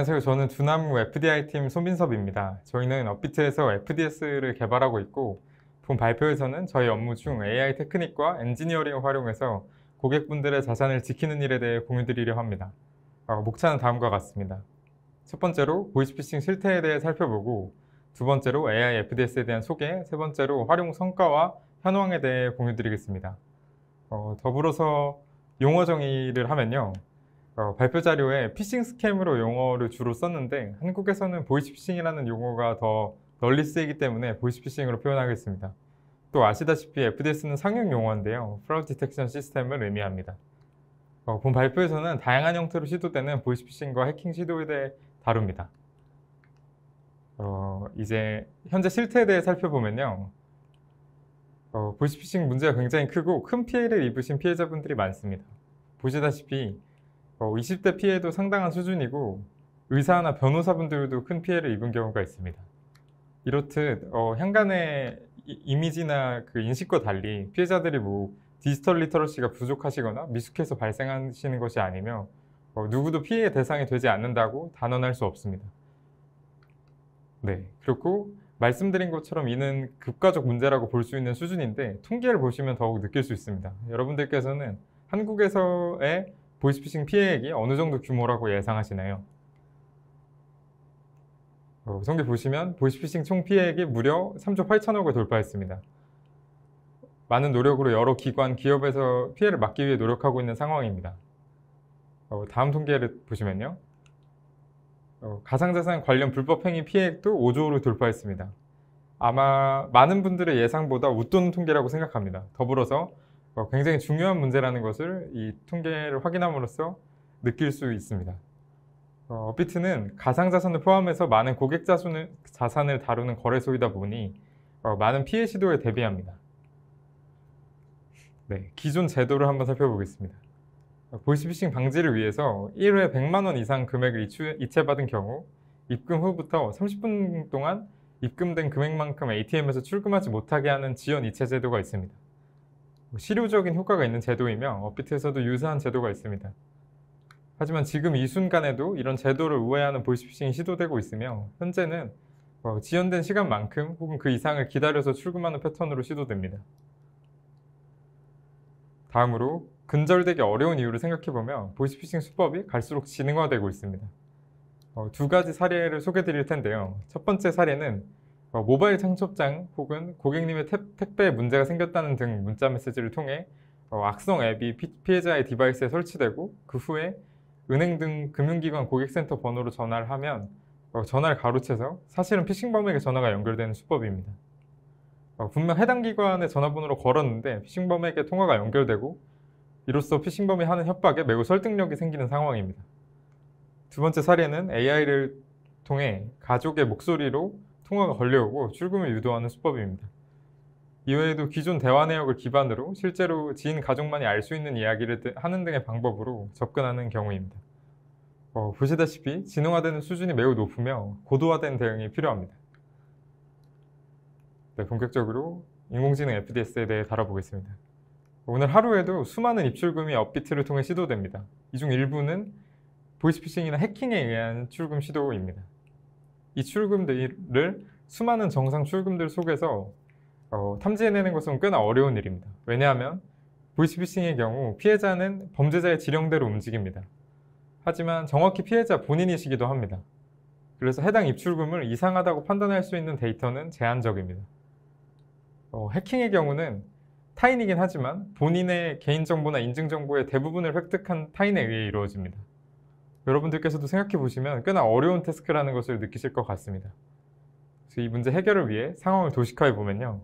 안녕하세요. 저는 두나무 FDI팀 손민섭입니다. 저희는 업비트에서 FDS를 개발하고 있고 본 발표에서는 저희 업무 중 AI 테크닉과 엔지니어링을 활용해서 고객분들의 자산을 지키는 일에 대해 공유드리려 합니다. 어, 목차는 다음과 같습니다. 첫 번째로 보이스피싱 실태에 대해 살펴보고 두 번째로 AI FDS에 대한 소개, 세 번째로 활용 성과와 현황에 대해 공유드리겠습니다. 어, 더불어서 용어 정의를 하면요. 어, 발표 자료에 피싱 스캠으로 용어를 주로 썼는데 한국에서는 보이스피싱이라는 용어가 더 널리 쓰이기 때문에 보이스피싱으로 표현하겠습니다. 또 아시다시피 FDS는 상용 용어인데요. 프라우드 디텍션 시스템을 의미합니다. 어, 본 발표에서는 다양한 형태로 시도되는 보이스피싱과 해킹 시도에 대해 다룹니다. 어, 이제 현재 실태에 대해 살펴보면요. 어, 보이스피싱 문제가 굉장히 크고 큰 피해를 입으신 피해자분들이 많습니다. 보시다시피 어, 20대 피해도 상당한 수준이고 의사나 변호사분들도 큰 피해를 입은 경우가 있습니다. 이렇듯 어, 향간의 이, 미지나그 인식과 달리 피해자들이 뭐 디지털 리터러시가 부족하시거나 미숙해서 발생하시는 것이 아니며 어, 누구도 피해 대상이 되지 않는다고 단언할 수 없습니다. 네, 그렇고 말씀드린 것처럼 이는 급가적 문제라고 볼 수 있는 수준인데 통계를 보시면 더욱 느낄 수 있습니다. 여러분들께서는 한국에서의 보이스피싱 피해액이 어느 정도 규모라고 예상하시나요? 어, 성대 보시면 보이스피싱 총 피해액이 무려 3조 8천억을 돌파했습니다. 많은 노력으로 여러 기관, 기업에서 피해를 막기 위해 노력하고 있는 상황입니다. 어, 다음 통계를 보시면요. 어, 가상자산 관련 불법행위 피해액도 5조를 돌파했습니다. 아마 많은 분들의 예상보다 웃도는 통계라고 생각합니다. 더불어서 어, 굉장히 중요한 문제라는 것을 이 통계를 확인함으로써 느낄 수 있습니다. 어, 업비트는 가상자산을 포함해서 많은 고객 자산을, 자산을 다루는 거래소이다 보니 어, 많은 피해 시도에 대비합니다. 네, 기존 제도를 한번 살펴보겠습니다. 보이스피싱 방지를 위해서 1회 100만 원 이상 금액을 이체, 받은 경우 입금 후부터 30분 동안 입금된 금액만큼 ATM에서 출금하지 못하게 하는 지연 이체 제도가 있습니다. 실효적인 효과가 있는 제도이며 업비트에서도 유사한 제도가 있습니다. 하지만 지금 이 순간에도 이런 제도를 우회하는 보이스피싱이 시도되고 있으며 현재는 뭐 지연된 시간만큼 혹은 그 이상을 기다려서 출금하는 패턴으로 시도됩니다. 다음으로 근절되기 어려운 이유를 생각해보면 보이스피싱 수법이 갈수록 지능화되고 있습니다. 어, 두 가지 사례를 소개드릴 텐데요. 첫 번째 사례는 뭐 모바일 상첩장 혹은 고객님의 택배에 문제가 생겼다는 등 문자 메시지를 통해 어, 악성 앱이 피해자의 디바이스에 설치되고 그 후에 은행 등 금융기관 고객센터 번호로 전화를 하면 어, 전화를 가로채서 사실은 피싱 범에게 전화가 연결되는 수법입니다. 어, 분명 해당 기관의 전화번호로 걸었는데 피싱 범에게 통화가 연결되고 이로써 피싱 범이 하는 협박에 매우 설득력이 생기는 상황입니다. 두 번째 사례는 AI를 통해 가족의 목소리로 통화가 걸려오고 출금을 유도하는 수법입니다. 이외에도 기존 대화 내역을 기반으로 실제로 지인 가족만이 알 수 있는 이야기를 하는 등의 방법으로 접근하는 경우입니다. 어, 보시다시피 진능화되는 수준이 매우 높으며 고도화된 대응이 필요합니다. 네, 본격적으로 인공지능 FDS에 대해 다뤄보겠습니다. 오늘 하루에도 수많은 입출금이 업비트를 통해 시도됩니다. 이 중 일부는 보이스피싱이나 해킹에 의한 출금 시도입니다. 이 출금들을 수많은 정상 출금들 속에서 어, 탐지해내는 것은 꽤나 어려운 일입니다. 왜냐하면 보이스피싱의 경우 피해자는 범죄자의 지령대로 움직입니다. 하지만 정확히 피해자 본인이시기도 합니다. 그래서 해당 입출금을 이상하다고 판단할 수 있는 데이터는 제한적입니다. 어, 해킹의 경우는 타인이긴 하지만 본인의 개인정보나 인증정보의 대부분을 획득한 타인에 의해 이루어집니다. 여러분들께서도 생각해 보시면 꽤나 어려운 태스크라는 것을 느끼실 것 같습니다. 이 문제 해결을 위해 상황을 도식화해 보면요.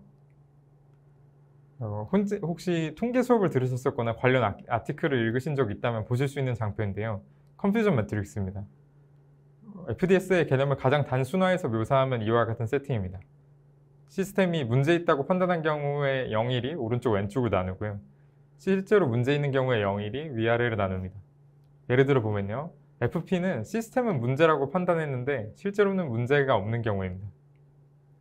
어, 혹시 통계 수업을 들으셨었거나 관련 아, 아티클을 읽으신 적 있다면 보실 수 있는 장표인데요. 컴퓨전 매트릭스입니다. FDS의 개념을 가장 단순화해서 묘사하면 이와 같은 세팅입니다. 시스템이 문제 있다고 판단한 경우에 0, 1이 오른쪽, 왼쪽을 나누고요. 실제로 문제 있는 경우에 0, 1이 위아래를 나눕니다. 예를 들어 보면요. FP는 시스템은 문제라고 판단했는데 실제로는 문제가 없는 경우입니다.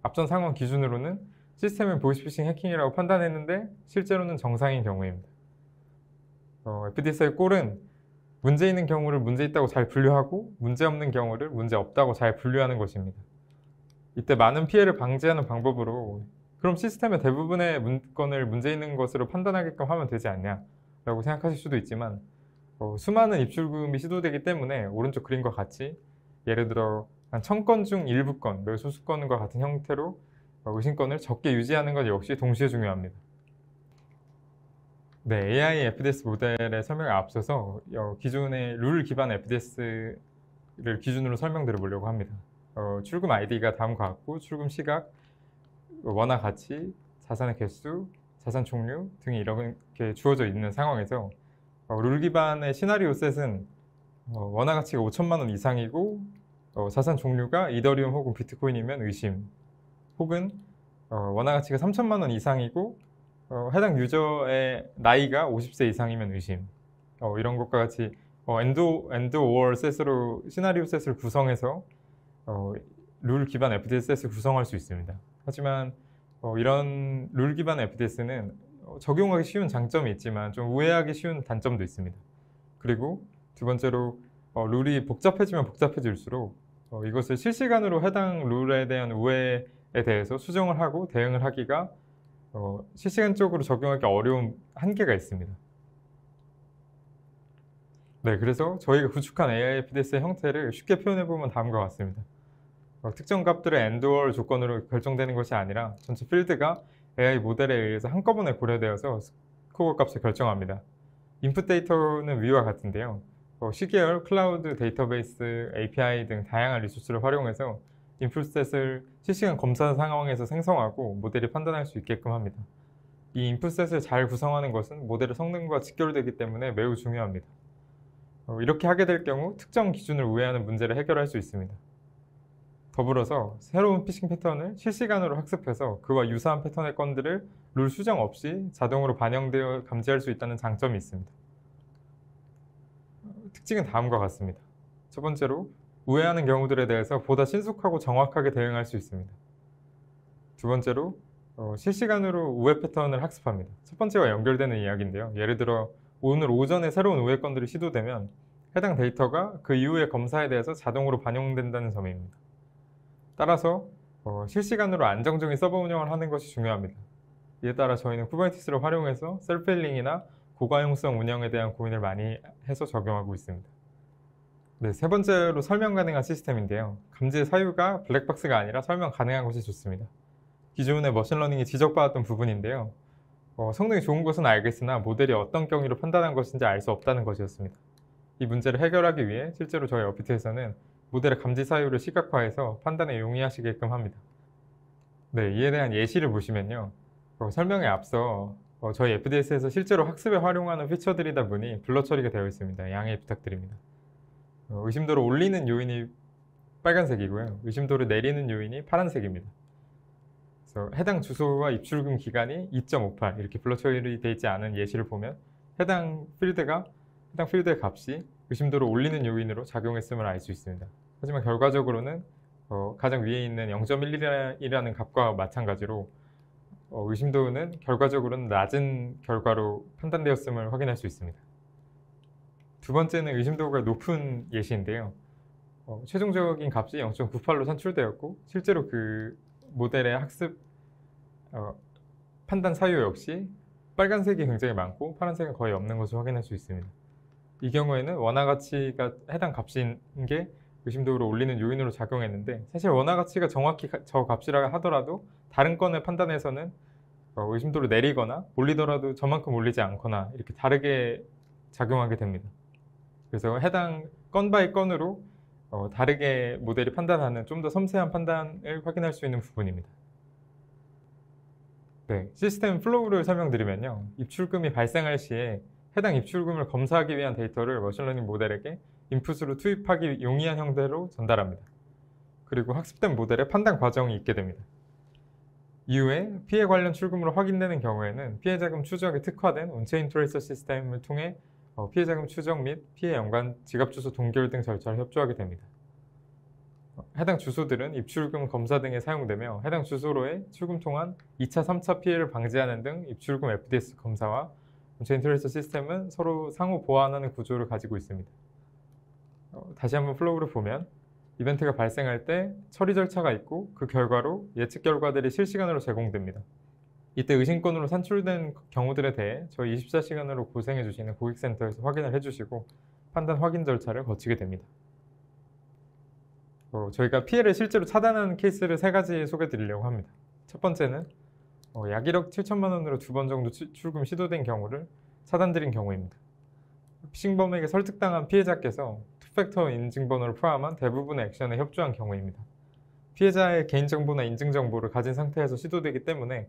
앞전 상황 기준으로는 시스템은 보이스피싱 해킹이라고 판단했는데 실제로는 정상인 경우입니다. 어, FDS의 꼴은 문제 있는 경우를 문제 있다고 잘 분류하고 문제 없는 경우를 문제 없다고 잘 분류하는 것입니다. 이때 많은 피해를 방지하는 방법으로 그럼 시스템의 대부분의 문건을 문제 있는 것으로 판단하게끔 하면 되지 않냐 라고 생각하실 수도 있지만 어, 수많은 입출금이 시도되기 때문에 오른쪽 그림과 같이 예를 들어 한 천 건 중 일부 건, 매우 소수 건과 같은 형태로 어, 의심권을 적게 유지하는 것 역시 동시에 중요합니다. 네, AI FDS 모델의 설명에 앞서서 어, 기존의 룰 기반 FDS를 기준으로 설명드려보려고 합니다. 어, 출금 아이디가 다음과 같고 출금 시각, 어, 원화 가치, 자산의 개수, 자산 종류 등이 이렇게 주어져 있는 상황에서 어, 룰 기반의 시나리오 셋은 어, 원화 가치가 5천만 원 이상이고 어, 자산 종류가 이더리움 혹은 비트코인이면 의심 혹은 어, 원화 가치가 3천만 원 이상이고 어, 해당 유저의 나이가 50세 이상이면 의심 어, 이런 것과 같이 어, 엔드 엔드 오월 셋으로 시나리오 셋을 구성해서 어, 룰 기반 FDS를 구성할 수 있습니다. 하지만 어, 이런 룰 기반 FDS는 어, 적용하기 쉬운 장점이 있지만 좀 우회하기 쉬운 단점도 있습니다. 그리고 두 번째로 어, 룰이 복잡해지면 복잡해질수록 어, 이것을 실시간으로 해당 룰에 대한 우회에 대해서 수정을 하고 대응을 하기가 어, 실시간적으로 적용하기 어려운 한계가 있습니다. 네, 그래서 저희가 구축한 AI PDS의 형태를 쉽게 표현해보면 다음과 같습니다. 어, 특정 값들의 엔드월 조건으로 결정되는 것이 아니라 전체 필드가 AI 모델에 의해서 한꺼번에 고려되어서 스코어 값을 결정합니다. 인풋 데이터는 위와 같은데요. 어, 시계열, 클라우드, 데이터베이스, API 등 다양한 리소스를 활용해서 인풋셋을 실시간 검사 상황에서 생성하고 모델이 판단할 수 있게끔 합니다. 이 인풋셋을 잘 구성하는 것은 모델의 성능과 직결되기 때문에 매우 중요합니다. 어, 이렇게 하게 될 경우 특정 기준을 우회하는 문제를 해결할 수 있습니다. 더불어서 새로운 피싱 패턴을 실시간으로 학습해서 그와 유사한 패턴의 건들을 룰 수정 없이 자동으로 반영되어 감지할 수 있다는 장점이 있습니다. 어, 특징은 다음과 같습니다. 첫 번째로 우회하는 경우들에 대해서 보다 신속하고 정확하게 대응할 수 있습니다. 두 번째로 어, 실시간으로 우회 패턴을 학습합니다. 첫 번째와 연결되는 이야기인데요. 예를 들어 오늘 오전에 새로운 우회 건들이 시도되면 해당 데이터가 그 이후의 검사에 대해서 자동으로 반영된다는 점입니다. 따라서 어, 실시간으로 안정적인 서버 운영을 하는 것이 중요합니다. 이에 따라 저희는 쿠버네티스를 활용해서 셀프링이나 고가용성 운영에 대한 고민을 많이 해서 적용하고 있습니다. 네, 세 번째로 설명 가능한 시스템인데요. 감지의 사유가 블랙박스가 아니라 설명 가능한 것이 좋습니다. 기존의 머신러닝이 지적받았던 부분인데요. 어, 성능이 좋은 것은 알겠으나 모델이 어떤 경위로 판단한 것인지 알 수 없다는 것이었습니다. 이 문제를 해결하기 위해 실제로 저희 어피트에서는 모델의 감지 사유를 시각화해서 판단에 용이하시게끔 합니다. 네, 이에 대한 예시를 보시면요. 어, 설명에 앞서 어, 저희 FDS에서 실제로 학습에 활용하는 피처들이다 보니 블러 처리가 되어 있습니다. 양해 부탁드립니다. 어, 의심도를 올리는 요인이 빨간색이고요. 의심도를 내리는 요인이 파란색입니다. 그래서 해당 주소와 입출금 기간이 2.58 이렇게 블러 처리되어 있지 않은 예시를 보면 해당 필드가 해당 필드의 값이 의심도를 올리는 요인으로 작용했음을 알 수 있습니다. 하지만 결과적으로는 어, 가장 위에 있는 0.11이라는 값과 마찬가지로 어, 의심도는 결과적으로는 낮은 결과로 판단되었음을 확인할 수 있습니다. 두 번째는 의심도가 높은 예시인데요. 어, 최종적인 값이 0.98로 산출되었고 실제로 그 모델의 학습 어, 판단 사유 역시 빨간색이 굉장히 많고 파란색은 거의 없는 것을 확인할 수 있습니다. 이 경우에는 원화 가치가 해당 값인 게 의심도를 올리는 요인으로 작용했는데 사실 원화 가치가 정확히 저 값이라 하더라도 다른 건을 판단해서는 어, 의심도를 내리거나 올리더라도 저만큼 올리지 않거나 이렇게 다르게 작용하게 됩니다. 그래서 해당 건 바이 건으로 어, 다르게 모델이 판단하는 좀 더 섬세한 판단을 확인할 수 있는 부분입니다. 네, 시스템 플로우를 설명드리면요. 입출금이 발생할 시에 해당 입출금을 검사하기 위한 데이터를 머신러닝 모델에게 인풋으로 투입하기 용이한 형태로 전달합니다. 그리고 학습된 모델의 판단 과정이 있게 됩니다. 이후에 피해 관련 출금으로 확인되는 경우에는 피해 자금 추적에 특화된 온체인 트레이서 시스템을 통해 어, 피해 자금 추적 및 피해 연관 지갑 주소 동결 등 절차를 협조하게 됩니다. 어, 해당 주소들은 입출금 검사 등에 사용되며 해당 주소로의 출금 통한 2차, 3차 피해를 방지하는 등 입출금 FDS 검사와 온체인 트레이서 시스템은 서로 상호 보완하는 구조를 가지고 있습니다. 어, 다시 한번 플로우를 보면 이벤트가 발생할 때 처리 절차가 있고 그 결과로 예측 결과들이 실시간으로 제공됩니다. 이때 의심권으로 산출된 경우들에 대해 저희 24시간으로 고생해 주시는 고객센터에서 확인을 해주시고 판단 확인 절차를 거치게 됩니다. 어, 저희가 피해를 실제로 차단하는 케이스를 세 가지 소개 드리려고 합니다. 첫 번째는 어, 약 1억 7천만 원으로 두 번 정도 치, 출금 시도된 경우를 차단드린 경우입니다. 피싱범에게 설득당한 피해자께서 투팩터 인증번호를 포함한 대부분의 액션에 협조한 경우입니다. 피해자의 개인정보나 인증정보를 가진 상태에서 시도되기 때문에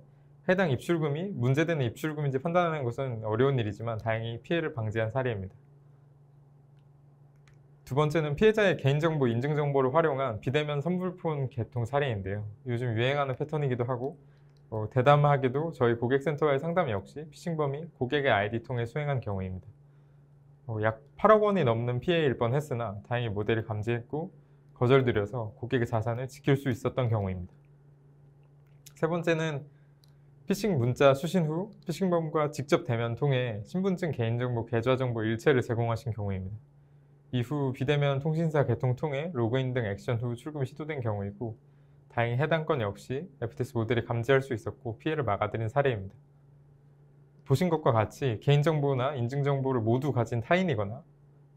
해당 입출금이 문제되는 입출금인지 판단하는 것은 어려운 일이지만 다행히 피해를 방지한 사례입니다. 두 번째는 피해자의 개인정보, 인증정보를 활용한 비대면 선불폰 개통 사례인데요. 요즘 유행하는 패턴이기도 하고 어, 대담하기도 저희 고객센터와의 상담 역시 피싱범이 고객의 아이디 통해 수행한 경우입니다. 어, 약 8억 원이 넘는 피해일 뻔했으나 다행히 모델이 감지했고 거절드려서 고객의 자산을 지킬 수 있었던 경우입니다. 세 번째는 피싱 문자 수신 후 피싱범과 직접 대면 통해 신분증 개인정보 계좌 정보 일체를 제공하신 경우입니다. 이후 비대면 통신사 개통 통해 로그인 등 액션 후 출금 시도된 경우이고 다행히 해당 건 역시 FTS 모델이 감지할 수 있었고 피해를 막아드린 사례입니다. 보신 것과 같이 개인정보나 인증정보를 모두 가진 타인이거나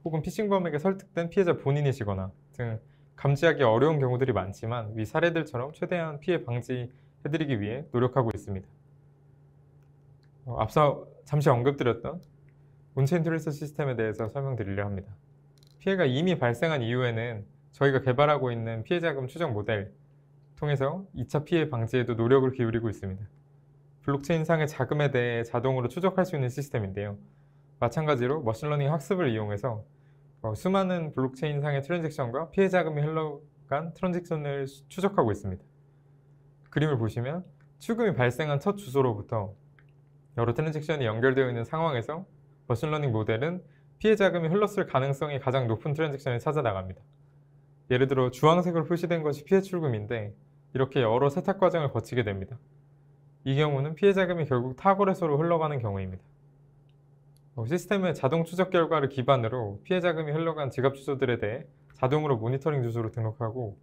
혹은 피싱범에게 설득된 피해자 본인이시거나 등 감지하기 어려운 경우들이 많지만 위 사례들처럼 최대한 피해 방지해드리기 위해 노력하고 있습니다. 어, 앞서 잠시 언급드렸던 온체인 트레이서 시스템에 대해서 설명드리려 합니다. 피해가 이미 발생한 이후에는 저희가 개발하고 있는 피해자금 추정 모델 통해서 2차 피해 방지에도 노력을 기울이고 있습니다. 블록체인상의 자금에 대해 자동으로 추적할 수 있는 시스템인데요. 마찬가지로 머신러닝 학습을 이용해서 어, 수많은 블록체인상의 트랜잭션과 피해 자금이 흘러간 트랜잭션을 추적하고 있습니다. 그림을 보시면 출금이 발생한 첫 주소로부터 여러 트랜잭션이 연결되어 있는 상황에서 머신러닝 모델은 피해 자금이 흘렀을 가능성이 가장 높은 트랜잭션을 찾아 나갑니다. 예를 들어 주황색으로 표시된 것이 피해 출금인데 이렇게 여러 세탁 과정을 거치게 됩니다. 이 경우는 피해 자금이 결국 타 거래소로 흘러가는 경우입니다. 어, 시스템의 자동 추적 결과를 기반으로 피해 자금이 흘러간 지갑 주소들에 대해 자동으로 모니터링 주소로 등록하고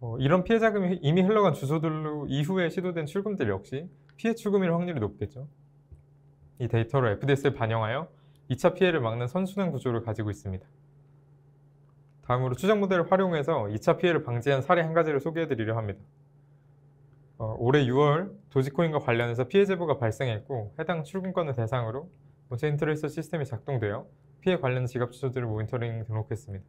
어, 이런 피해 자금이 이미 흘러간 주소들로 이후에 시도된 출금들 역시 피해 출금일 확률이 높겠죠. 이 데이터를 FDS에 반영하여 2차 피해를 막는 선순환 구조를 가지고 있습니다. 다음으로 추적 모델을 활용해서 2차 피해를 방지한 사례 한 가지를 소개해드리려 합니다. 어, 올해 6월 도지코인과 관련해서 피해 제보가 발생했고 해당 출금권을 대상으로 모 체인 트레이서 시스템이 작동되어 피해 관련 지갑 주소들을 모니터링 등록했습니다.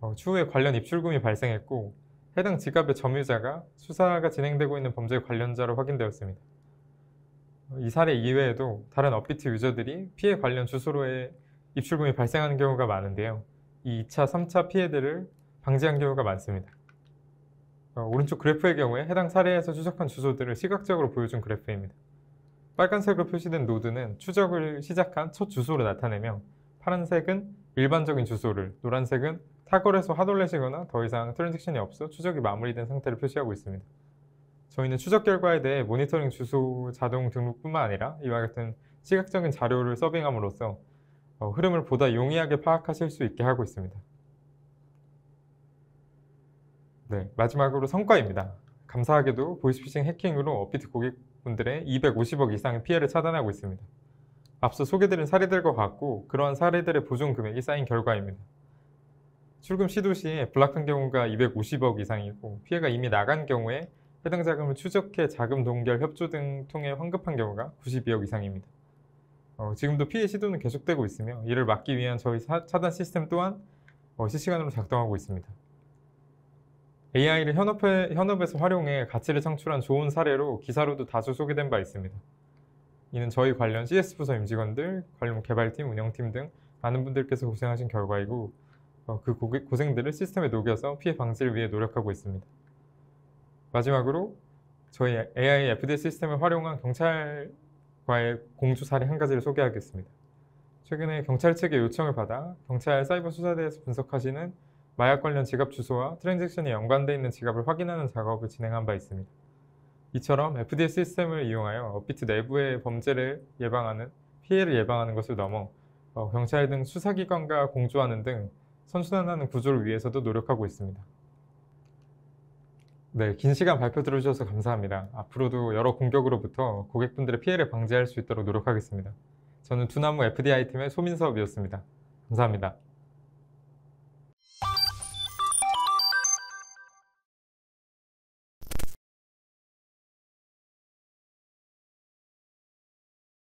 어, 추후에 관련 입출금이 발생했고 해당 지갑의 점유자가 수사가 진행되고 있는 범죄 관련자로 확인되었습니다. 어, 이 사례 이외에도 다른 업비트 유저들이 피해 관련 주소로의 입출금이 발생하는 경우가 많은데요. 이 2차, 3차 피해들을 방지한 경우가 많습니다. 어, 오른쪽 그래프의 경우에 해당 사례에서 추적한 주소들을 시각적으로 보여준 그래프입니다. 빨간색으로 표시된 노드는 추적을 시작한 첫 주소를 나타내며 파란색은 일반적인 주소를, 노란색은 탁월해서 하돌렛이거나 더 이상 트랜잭션이 없어 추적이 마무리된 상태를 표시하고 있습니다. 저희는 추적 결과에 대해 모니터링 주소 자동 등록뿐만 아니라 이와 같은 시각적인 자료를 서빙함으로써 어, 흐름을 보다 용이하게 파악하실 수 있게 하고 있습니다. 네, 마지막으로 성과입니다. 감사하게도 보이스피싱 해킹으로 업비트 고객분들의 250억 이상의 피해를 차단하고 있습니다. 앞서 소개드린 사례들과 같고 그러한 사례들의 보존 금액이 쌓인 결과입니다. 출금 시도 시에 블락한 경우가 250억 이상이고 피해가 이미 나간 경우에 해당 자금을 추적해 자금 동결 협조 등 통해 환급한 경우가 92억 이상입니다. 어, 지금도 피해 시도는 계속되고 있으며 이를 막기 위한 저희 사, 차단 시스템 또한 어, 실시간으로 작동하고 있습니다. AI를 현업에, 현업에서 활용해 가치를 창출한 좋은 사례로 기사로도 다수 소개된 바 있습니다. 이는 저희 관련 CS 부서 임직원들, 관련 개발팀, 운영팀 등 많은 분들께서 고생하신 결과이고 어, 그 고생들을 시스템에 녹여서 피해 방지를 위해 노력하고 있습니다. 마지막으로 저희 AI FD 시스템을 활용한 경찰과의 공조 사례 한 가지를 소개하겠습니다. 최근에 경찰 측의 요청을 받아 경찰 사이버 수사대에서 분석하시는 마약 관련 지갑 주소와 트랜잭션이 연관돼 있는 지갑을 확인하는 작업을 진행한 바 있습니다. 이처럼 FD 시스템을 이용하여 업비트 내부의 범죄를 예방하는 피해를 예방하는 것을 넘어 어, 경찰 등 수사기관과 공조하는 등 선순환하는 구조를 위해서도 노력하고 있습니다. 네, 긴 시간 발표 들어주셔서 감사합니다. 앞으로도 여러 공격으로부터 고객분들의 피해를 방지할 수 있도록 노력하겠습니다. 저는 두나무 FDI 팀의 소민섭이었습니다. 감사합니다.